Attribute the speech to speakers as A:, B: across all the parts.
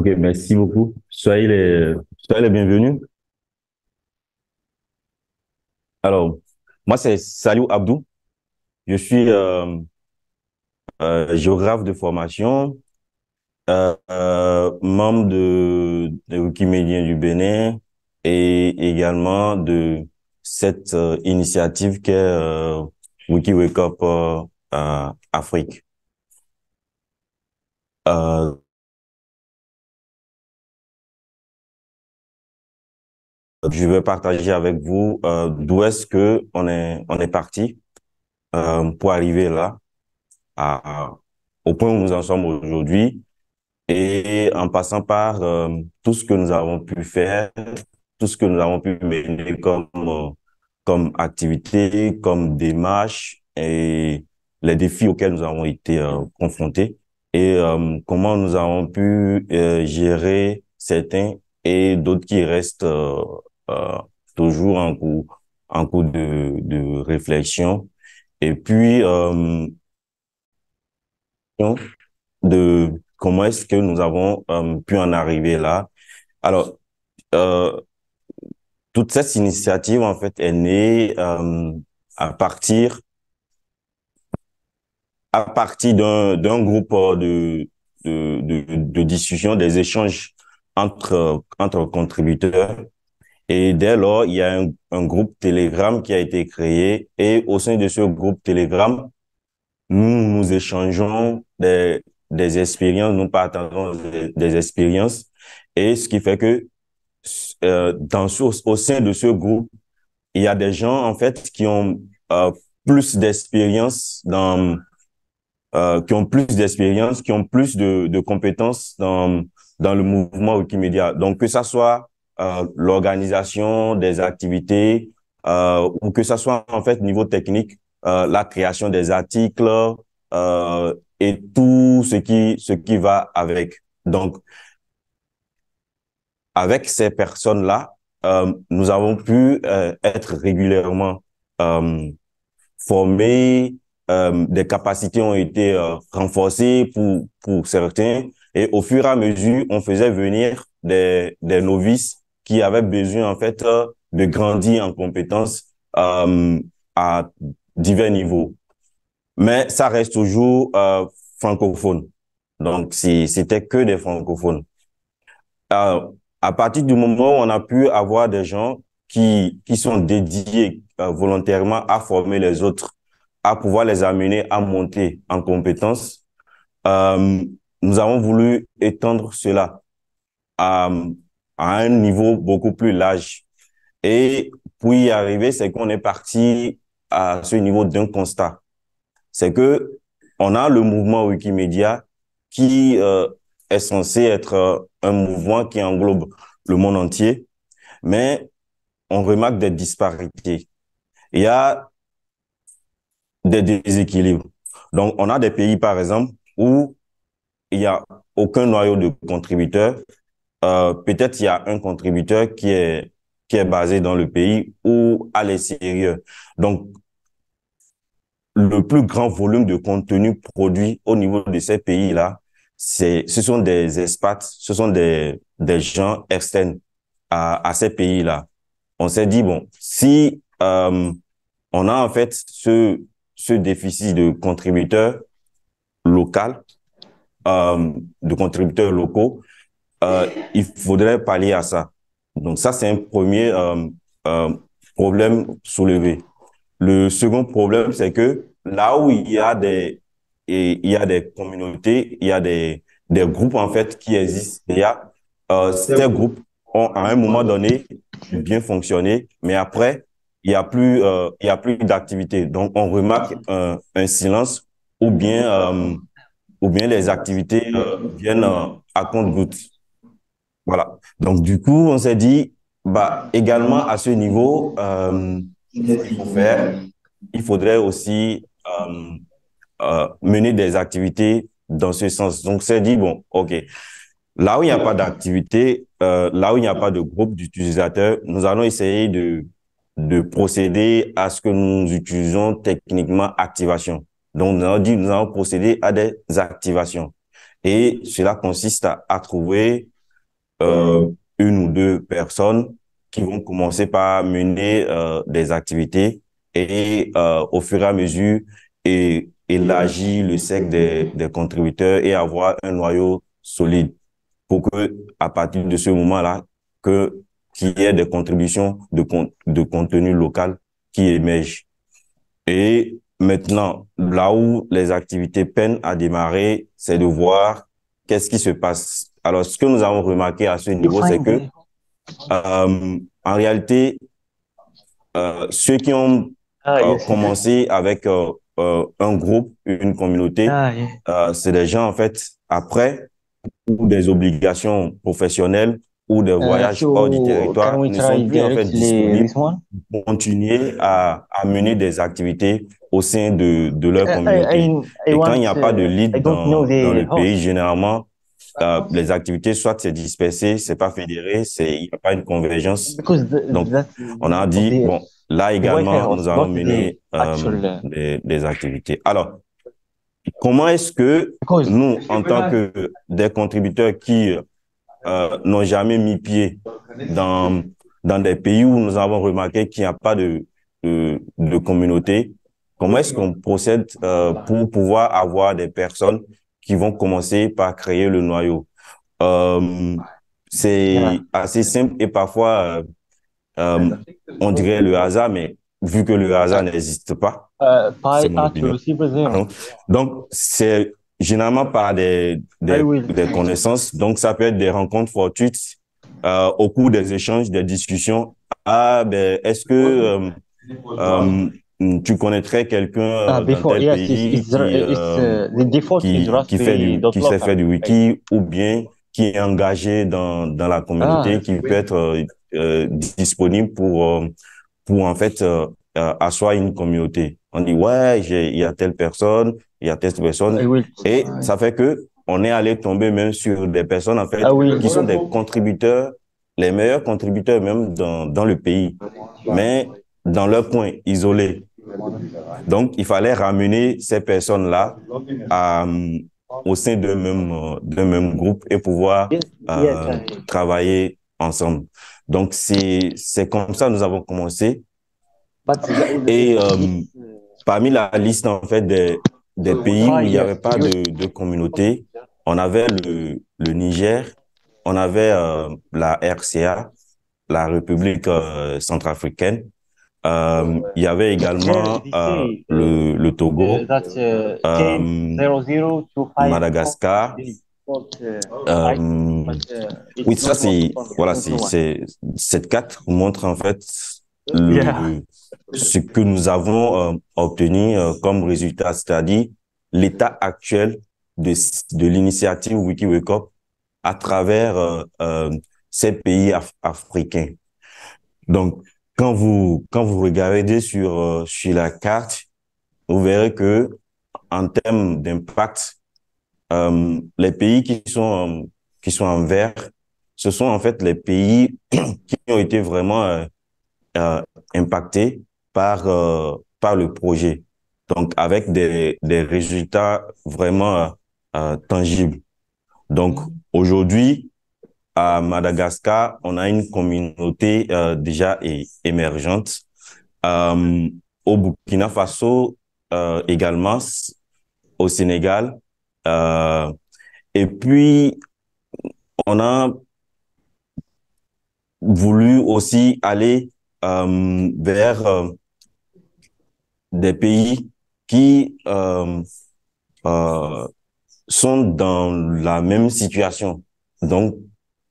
A: Ok, merci beaucoup. Soyez les, les bienvenus. Alors, moi, c'est Salou Abdou. Je suis euh, euh, géographe de formation, euh, membre de, Wikimédia du Bénin et également de cette initiative qui est Wiki Wake Up Afrique. je vais partager avec vous euh, d'où est-ce que on est on est parti euh, pour arriver là à, au point où nous en sommes aujourd'hui et en passant par euh, tout ce que nous avons pu faire, tout ce que nous avons pu mener comme euh, comme activité, comme démarche et les défis auxquels nous avons été confrontés et comment nous avons pu gérer certains et d'autres qui restent euh, toujours en cours, en cours de, de réflexion. Et puis, euh, de comment est-ce que nous avons euh, pu en arriver là. Alors, toute cette initiative, en fait, est née à partir à partir d'un, d'un groupe de, de, de, discussion, des échanges entre, entre contributeurs et dès lors, il y a un, un, groupe Telegram qui a été créé. Et au sein de ce groupe Telegram, nous nous échangeons des, des expériences, nous partageons des, des expériences. Et ce qui fait que euh, dans, au sein de ce groupe, il y a des gens en fait qui ont euh, plus d'expérience dans euh, qui ont plus d'expérience, qui ont plus de, de compétences dans dans le mouvement Wikimedia. Donc que ça soit euh, l'organisation des activités, euh, ou que ça soit en fait niveau technique, euh, la création des articles et tout ce qui ce qui va avec. Donc, avec ces personnes-là, nous avons pu être régulièrement formés, des capacités ont été renforcées pour pour certains, et au fur et à mesure, on faisait venir des des novices qui avaient besoin en fait euh, de grandir en compétences euh, à divers niveaux. Mais ça reste toujours euh, francophone. Donc c'était que des francophones. à partir du moment où on a pu avoir des gens qui, qui sont dédiés volontairement à former les autres, à pouvoir les amener à monter en compétences, nous avons voulu étendre cela à un niveau beaucoup plus large. Et pour y arriver, c'est qu'on est parti à ce niveau d'un constat. C'est que on a le mouvement Wikimédia, qui euh, est censé être euh, un mouvement qui englobe le monde entier, mais on remarque des disparités. Il y a des déséquilibres. Donc, on a des pays, par exemple, où il n'y a aucun noyau de contributeurs euh, peut-être il y a un contributeur qui est qui est basé dans le pays ou à l'extérieur. Donc le plus grand volume de contenu produit au niveau de ces pays-là, c'est ce sont des espaces, ce sont des des gens externes à, à ces pays-là. On s'est dit bon, si euh, on a en fait ce ce déficit de contributeurs locaux, euh, de contributeurs locaux, euh, il faudrait pallier à ça. Donc ça, c'est un premier euh, euh, problème soulevé. Le second problème, c'est que là où il y a des, il y a des communautés, il y a des, des groupes en fait qui existent il y euh, ces groupes ont à un moment donné bien fonctionné, mais après, il y a plus, euh, il y a plus d'activité. Donc, on remarque un silence ou bien, euh, ou bien les activités euh, viennent à compte-gouttes. Voilà. Donc, du coup, on s'est dit, bah, également à ce niveau, euh, il faire Il faudrait aussi euh, euh, mener des activités dans ce sens. Donc, c'est dit, bon, OK. Là où il n'y a pas d'activité, là où il n'y a pas de groupe d'utilisateurs, nous allons essayer de, de procéder à ce que nous utilisons techniquement activation. Donc, nous allons, nous allons procéder à des activations. Et cela consiste à trouver euh, une ou deux personnes qui vont commencer par mener euh, des activités et euh, au fur et à mesure élargir le cercle des, des, contributeurs et avoir un noyau solide pour que à partir de ce moment-là que qu'il y ait des contributions de, de contenu local qui émergent. Et maintenant, là où les activités peinent à démarrer, c'est de voir qu'est-ce qui se passe alors, ce que nous avons remarqué à ce niveau, c'est que, euh, en réalité, euh, ceux qui ont ah, euh, commencé avec un groupe, une communauté, ah, c'est des gens, en fait, après, ou des obligations professionnelles ou des voyages hors du territoire ne sont plus, en fait, disponibles pour continuer à, à mener des activités au sein de, de leur communauté. Et quand il n'y a pas de lead dans, dans le pays, généralement, euh, les activités, soit c'est dispersé, c'est pas fédéré, c'est il n'y a pas une convergence. Donc, on a dit bon, là également, nous a mené euh, euh, des, activités. Alors, comment est-ce que nous, en tant que des contributeurs qui n'ont jamais mis pied dans dans des pays où nous avons remarqué qu'il n'y a pas de, de, communauté, comment est-ce qu'on procède pour pouvoir avoir des personnes qui vont commencer par créer le noyau. Euh, c'est assez simple et parfois, euh, euh, on dirait le hasard, mais vu que le hasard n'existe pas. donc, c'est généralement par des, ah des, connaissances. Donc, ça peut être des rencontres fortuites au cours des échanges, des discussions. Ah, ben, est-ce que... Hmm, tu connaîtrais quelqu'un dans tel pays qui, fait du, qui s'est fait du wiki ou bien qui est engagé dans, dans la communauté, ah. qui peut être euh, euh, disponible pour, euh, pour en fait euh, asseoir une communauté. On dit, ouais, il y a telle personne, il y a telle personne. Et ça fait que on est allé tomber même sur des personnes en fait ah qui sont des contributeurs, les meilleurs contributeurs même dans, dans le pays, mais dans leur point isolé. Donc, il fallait ramener ces personnes-là euh, au sein d'un même, même groupe et pouvoir euh, travailler ensemble. Donc, c'est comme ça que nous avons commencé. Et euh, parmi la liste, en fait, des, des ah, pays où il n'y avait pas de, de, communauté, on avait le, le Niger, on avait la RCA, la République centrafricaine, euh, il y avait également euh, le, le, Togo, euh, Madagascar. oui, ça c'est voilà, c'est cette carte montre en fait ce que nous avons obtenu comme résultat, c'est-à-dire l'état actuel de, de l'initiative Wiki à travers ces pays africains. Donc quand vous, quand vous regardez sur, euh, sur la carte, vous verrez que en termes d'impact, euh, les pays qui sont, euh, qui sont en vert, ce sont en fait les pays qui ont été vraiment euh, euh impactés par, par le projet. Donc, avec des, des résultats vraiment tangibles. Donc, mm. aujourd'hui, à Madagascar, on a une communauté euh, déjà émergente. Euh, au Burkina Faso euh, également, au Sénégal. et puis, on a voulu aussi aller vers des pays qui sont dans la même situation. Donc,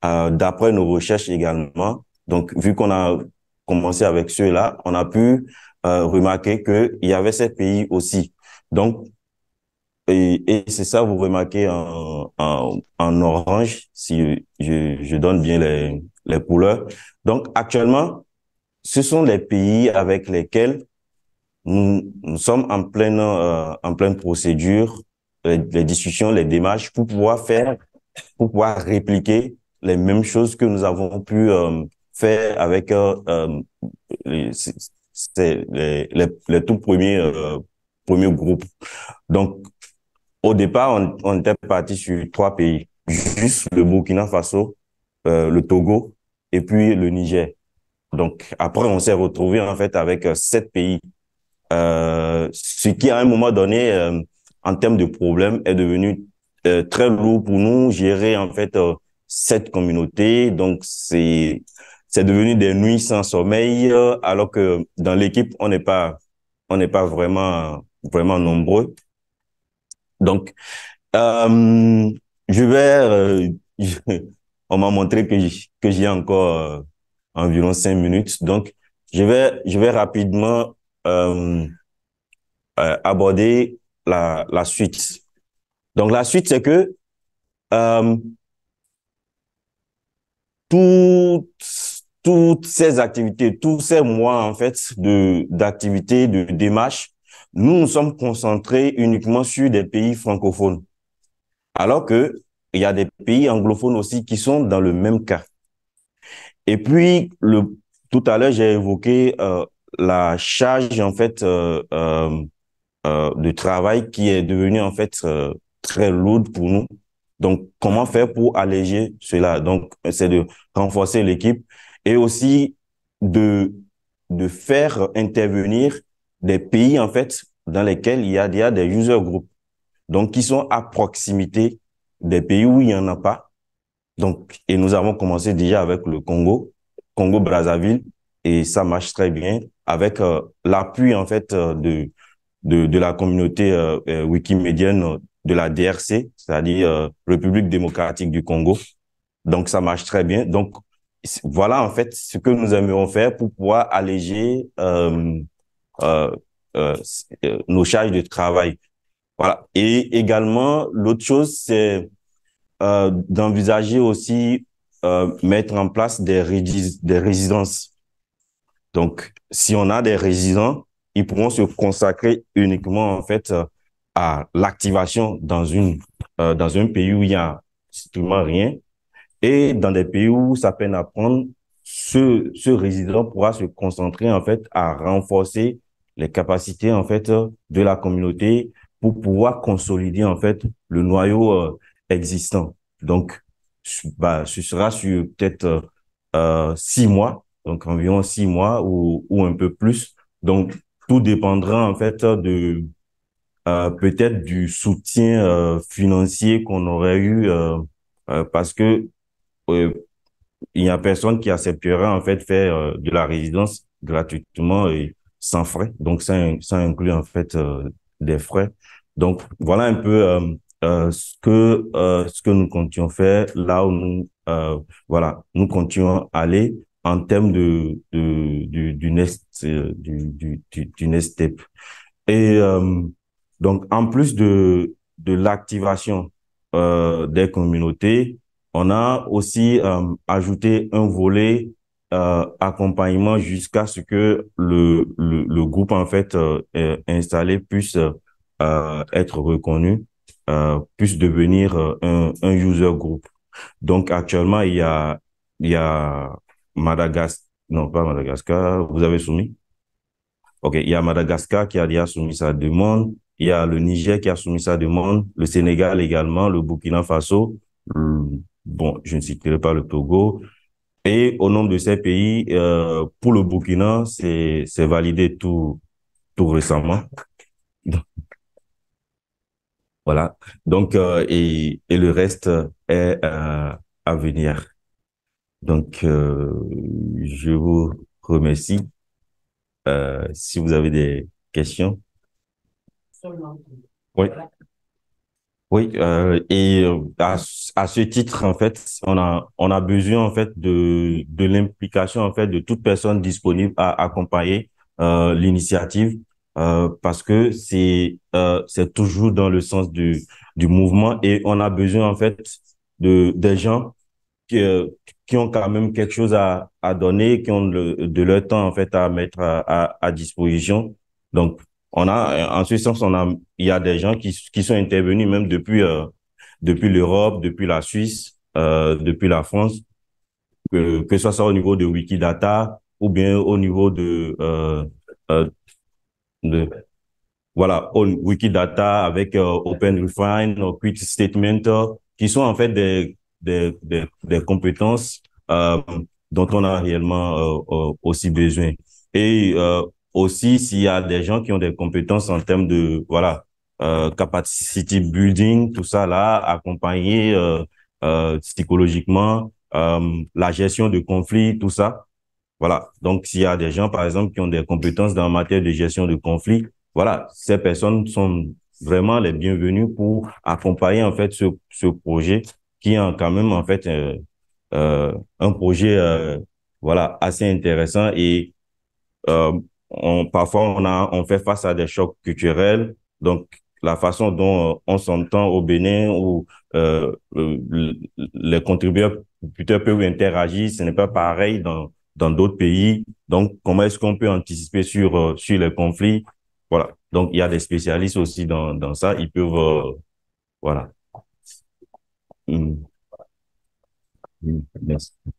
A: euh, d'après nos recherches également, donc vu qu'on a commencé avec ceux-là, on a pu euh, remarquer qu'il y avait ces pays aussi. Donc, et, et c'est ça, vous remarquez en, en, orange, si je, je, donne bien les, les couleurs. Donc, actuellement, ce sont les pays avec lesquels nous, nous sommes en pleine, euh, en pleine procédure, les, les, discussions, les démarches pour pouvoir faire, pour pouvoir répliquer les mêmes choses que nous avons pu euh, faire avec euh, euh, les, les, les, les, tout premiers, premiers groupes. Donc, au départ, on, on était parti sur trois pays, juste le Burkina Faso, le Togo et puis le Niger. Donc après, on s'est retrouvé en fait avec sept pays, euh, ce qui à un moment donné, en termes de problèmes, est devenu très lourd pour nous gérer en fait cette communauté. Donc, c'est, c'est devenu des nuits sans sommeil, euh, alors que dans l'équipe, on n'est pas, on n'est pas vraiment, vraiment nombreux. Donc, euh, je vais, euh, on m'a montré que que j'ai encore euh, environ cinq minutes, donc je vais, je vais rapidement aborder la, la suite. Donc la suite, c'est que toutes, toutes ces activités, tous ces mois, en fait, de, d'activités, de démarches, nous nous sommes concentrés uniquement sur des pays francophones. Alors que il y a des pays anglophones aussi qui sont dans le même cas. Et puis, le, tout à l'heure, j'ai évoqué euh, la charge, en fait, euh, euh, de travail qui est devenue, en fait, très lourde pour nous donc, comment faire pour alléger cela Donc, c'est de renforcer l'équipe et aussi de de faire intervenir des pays en fait dans lesquels il y a déjà des user groups, donc qui sont à proximité des pays où il n'y en a pas. Donc, et nous avons commencé déjà avec le Congo, Congo Brazzaville, et ça marche très bien avec euh, l'appui en fait euh, de, de, la communauté euh, euh wikimédienne de la DRC, c'est-à-dire euh, République démocratique du Congo. Donc, ça marche très bien. Donc, voilà en fait ce que nous aimerions faire pour pouvoir alléger euh, euh, nos charges de travail. Voilà. Et également, l'autre chose, c'est d'envisager aussi mettre en place des, des résidences. Donc, si on a des résidents, ils pourront se consacrer uniquement en fait à l'activation dans une euh, dans un pays où il y a strictement rien et dans des pays où ça peine à prendre ce ce résident pourra se concentrer en fait à renforcer les capacités en fait de la communauté pour pouvoir consolider en fait le noyau euh, existant. Donc bah, ce sera sur peut-être euh, six mois, donc environ six mois ou, ou un peu plus. Donc tout dépendra en fait de euh, peut-être du soutien euh, financier qu'on aurait eu euh, parce que il n'y a personne qui accepterait en fait faire de la résidence gratuitement et sans frais. Donc ça, ça inclut en fait des frais. Donc voilà un peu ce que ce que nous continuons faire là où nous voilà nous continuons à aller en termes de, de, du next du, du, du step et donc, en plus de, de l'activation euh, des communautés, on a aussi euh, ajouté un volet euh, accompagnement jusqu'à ce que le, le, groupe en fait euh, installé puisse être reconnu, puisse devenir un, un user group. Donc actuellement il y a il y a Madagascar, non pas Madagascar, vous avez soumis. Ok, il y a Madagascar qui a déjà soumis sa demande. Il y a le Niger qui a soumis sa demande, le Sénégal également, le Burkina Faso, bon, je ne citerai pas le Togo. Et au nom de ces pays, euh, pour le Burkina, c'est validé tout, tout récemment. voilà. Donc, euh, et, le reste est euh, à venir. Donc, je vous remercie. si vous avez des questions. Oui. Oui, euh, et euh, à, à, ce titre, en fait, on a, on a besoin, en fait, de, de l'implication, en fait, de toute personne disponible à accompagner euh, l'initiative euh, parce que c'est c'est toujours dans le sens du, du mouvement et on a besoin, en fait, de des gens qui, qui ont quand même quelque chose à, à donner, qui ont de leur temps, en fait, à mettre à, à, à disposition. Donc, on a, euh, en ce sens, on a, il y a des gens qui, qui sont intervenus même depuis, euh, depuis l'Europe, depuis la Suisse, euh, depuis la France, que, que ce soit au niveau de Wikidata ou bien au niveau de, euh, euh de voilà, Wikidata avec euh, OpenRefine, Quick Statement, qui sont en fait des, des, des, des compétences dont on a réellement aussi besoin. Et aussi, s'il y a des gens qui ont des compétences en termes de voilà euh, capacity building, tout ça là, accompagner euh, euh, psychologiquement, euh, la gestion de conflits, tout ça. Voilà. Donc, s'il y a des gens, par exemple, qui ont des compétences dans la matière de gestion de conflits, voilà, ces personnes sont vraiment les bienvenues pour accompagner en fait ce, ce projet qui est quand même en fait euh, euh, un projet euh, voilà assez intéressant et euh, parfois on on fait face à des chocs culturels. Donc, la façon dont euh, on s'entend au Bénin ou euh, euh, les contributeurs peuvent interagir, ce n'est pas pareil dans dans d'autres pays. Donc, comment est-ce qu'on peut anticiper sur sur les conflits Voilà. Donc, il y a des spécialistes aussi dans ça. Ils peuvent voilà. Mmh. Mmh. Merci.